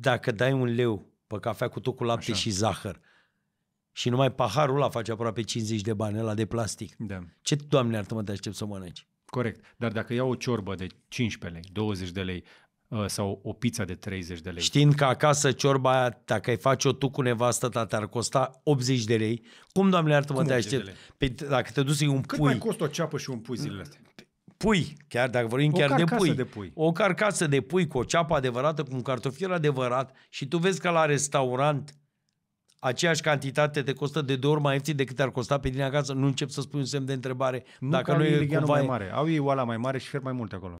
dacă dai un leu pe cafea cu tot cu lapte Așa. și zahăr și numai paharul ăla face aproape 50 de bani, la de plastic, da. ce, doamne, ar mă te aștept să mănânci? Corect, dar dacă iau o ciorbă de 15 lei, 20 de lei, uh, sau o pizza de 30 de lei. Știind că acasă ciorba aia, dacă ai face-o tu cu nevastă ta, te-ar costa 80 de lei. Cum, doamne, ar mă, te aștept? Pe, păi, dacă te duci un Cât pui... Cât mai costă o ceapă și un pui zilele astea? pui, chiar dacă vorbim chiar de pui, de pui, o carcasă de pui cu o ceapă adevărată, cu un cartofiel adevărat și tu vezi că la restaurant aceeași cantitate te costă de două ori mai ieftin decât ar costa pe din acasă, nu încep să spui un semn de întrebare. Nu dacă nu e cumva... mai mare. Au ei oala mai mare și fer mai multe acolo.